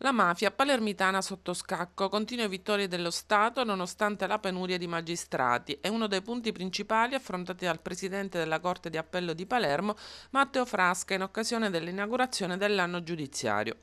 La mafia palermitana sotto scacco, continue vittorie dello Stato nonostante la penuria di magistrati, è uno dei punti principali affrontati dal presidente della Corte di Appello di Palermo, Matteo Frasca, in occasione dell'inaugurazione dell'anno giudiziario.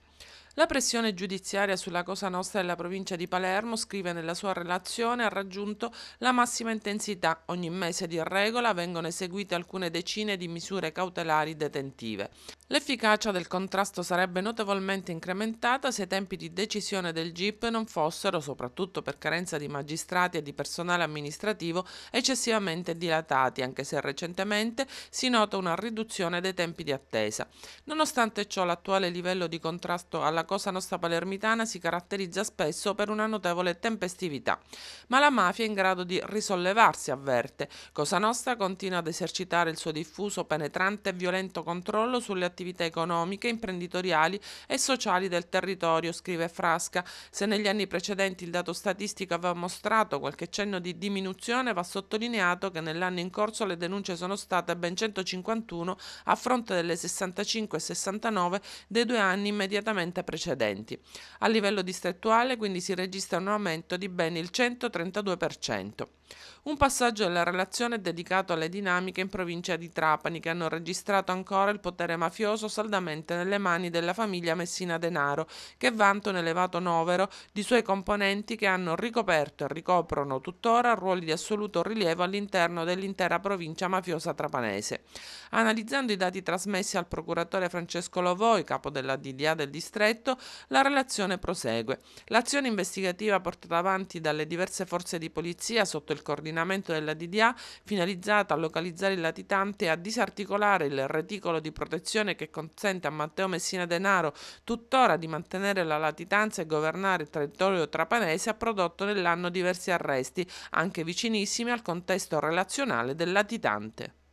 La pressione giudiziaria sulla Cosa Nostra della provincia di Palermo, scrive nella sua relazione, ha raggiunto la massima intensità. Ogni mese di regola vengono eseguite alcune decine di misure cautelari detentive. L'efficacia del contrasto sarebbe notevolmente incrementata se i tempi di decisione del GIP non fossero, soprattutto per carenza di magistrati e di personale amministrativo, eccessivamente dilatati, anche se recentemente si nota una riduzione dei tempi di attesa. Nonostante ciò, l'attuale livello di contrasto alla Cosa Nostra palermitana si caratterizza spesso per una notevole tempestività, ma la mafia è in grado di risollevarsi, avverte. Cosa Nostra continua ad esercitare il suo diffuso, penetrante e violento controllo sulle attività economiche, imprenditoriali e sociali del territorio, scrive Frasca. Se negli anni precedenti il dato statistico aveva mostrato qualche cenno di diminuzione, va sottolineato che nell'anno in corso le denunce sono state ben 151 a fronte delle 65 e 69 dei due anni immediatamente precedenti precedenti. A livello distrettuale quindi si registra un aumento di ben il 132%. Un passaggio della relazione è dedicato alle dinamiche in provincia di Trapani che hanno registrato ancora il potere mafioso saldamente nelle mani della famiglia Messina Denaro che vanta un elevato novero di suoi componenti che hanno ricoperto e ricoprono tuttora ruoli di assoluto rilievo all'interno dell'intera provincia mafiosa trapanese. Analizzando i dati trasmessi al procuratore Francesco Lovoi, capo della DDA del distretto, detto, la relazione prosegue. L'azione investigativa portata avanti dalle diverse forze di polizia sotto il coordinamento della DDA, finalizzata a localizzare il latitante e a disarticolare il reticolo di protezione che consente a Matteo Messina Denaro tuttora di mantenere la latitanza e governare il territorio trapanese, ha prodotto nell'anno diversi arresti, anche vicinissimi al contesto relazionale del latitante.